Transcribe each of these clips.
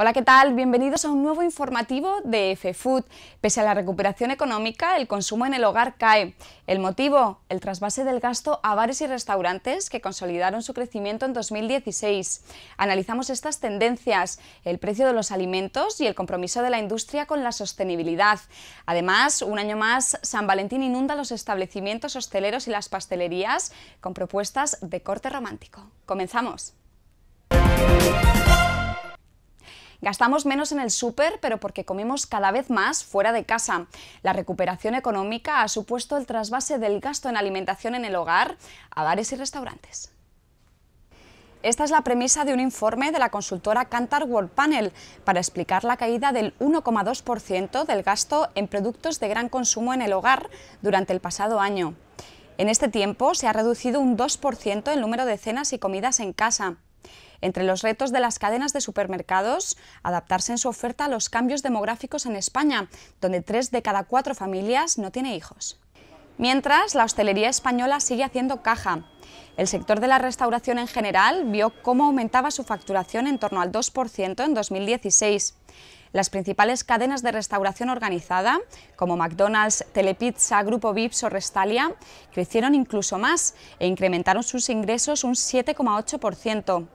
Hola, ¿qué tal? Bienvenidos a un nuevo informativo de FFood. Pese a la recuperación económica, el consumo en el hogar cae. ¿El motivo? El trasvase del gasto a bares y restaurantes que consolidaron su crecimiento en 2016. Analizamos estas tendencias, el precio de los alimentos y el compromiso de la industria con la sostenibilidad. Además, un año más, San Valentín inunda los establecimientos hosteleros y las pastelerías con propuestas de corte romántico. Comenzamos. Gastamos menos en el súper, pero porque comemos cada vez más fuera de casa. La recuperación económica ha supuesto el trasvase del gasto en alimentación en el hogar a bares y restaurantes. Esta es la premisa de un informe de la consultora Kantar World Panel para explicar la caída del 1,2% del gasto en productos de gran consumo en el hogar durante el pasado año. En este tiempo se ha reducido un 2% el número de cenas y comidas en casa. Entre los retos de las cadenas de supermercados, adaptarse en su oferta a los cambios demográficos en España, donde tres de cada cuatro familias no tiene hijos. Mientras, la hostelería española sigue haciendo caja. El sector de la restauración en general vio cómo aumentaba su facturación en torno al 2% en 2016. Las principales cadenas de restauración organizada, como McDonald's, Telepizza, Grupo Vips o Restalia, crecieron incluso más e incrementaron sus ingresos un 7,8%.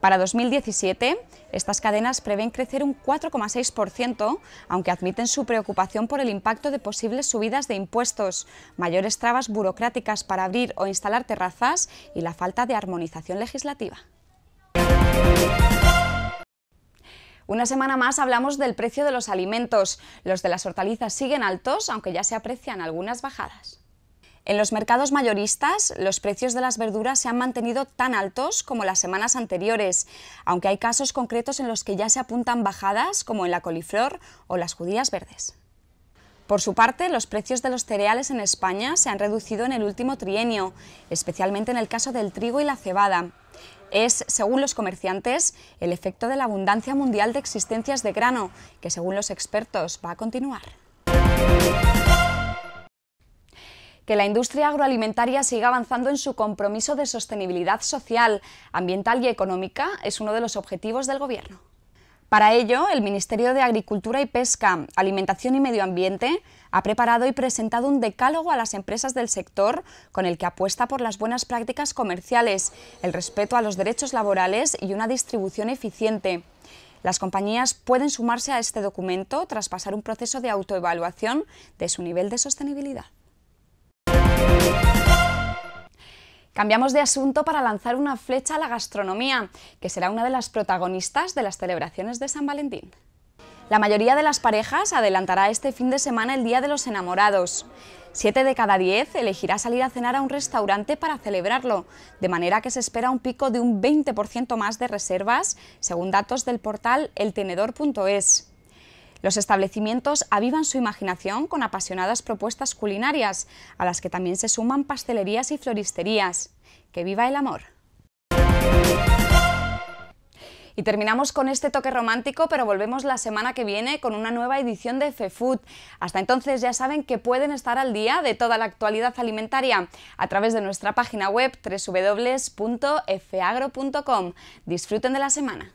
Para 2017, estas cadenas prevén crecer un 4,6%, aunque admiten su preocupación por el impacto de posibles subidas de impuestos, mayores trabas burocráticas para abrir o instalar terrazas y la falta de armonización legislativa. Una semana más hablamos del precio de los alimentos. Los de las hortalizas siguen altos, aunque ya se aprecian algunas bajadas. En los mercados mayoristas, los precios de las verduras se han mantenido tan altos como las semanas anteriores, aunque hay casos concretos en los que ya se apuntan bajadas, como en la coliflor o las judías verdes. Por su parte, los precios de los cereales en España se han reducido en el último trienio, especialmente en el caso del trigo y la cebada. Es, según los comerciantes, el efecto de la abundancia mundial de existencias de grano, que según los expertos va a continuar que la industria agroalimentaria siga avanzando en su compromiso de sostenibilidad social, ambiental y económica es uno de los objetivos del Gobierno. Para ello, el Ministerio de Agricultura y Pesca, Alimentación y Medio Ambiente ha preparado y presentado un decálogo a las empresas del sector con el que apuesta por las buenas prácticas comerciales, el respeto a los derechos laborales y una distribución eficiente. Las compañías pueden sumarse a este documento tras pasar un proceso de autoevaluación de su nivel de sostenibilidad. Cambiamos de asunto para lanzar una flecha a la gastronomía, que será una de las protagonistas de las celebraciones de San Valentín. La mayoría de las parejas adelantará este fin de semana el Día de los Enamorados. Siete de cada diez elegirá salir a cenar a un restaurante para celebrarlo, de manera que se espera un pico de un 20% más de reservas, según datos del portal eltenedor.es. Los establecimientos avivan su imaginación con apasionadas propuestas culinarias, a las que también se suman pastelerías y floristerías. ¡Que viva el amor! Y terminamos con este toque romántico, pero volvemos la semana que viene con una nueva edición de FEFood. Hasta entonces ya saben que pueden estar al día de toda la actualidad alimentaria a través de nuestra página web www.feagro.com. Disfruten de la semana.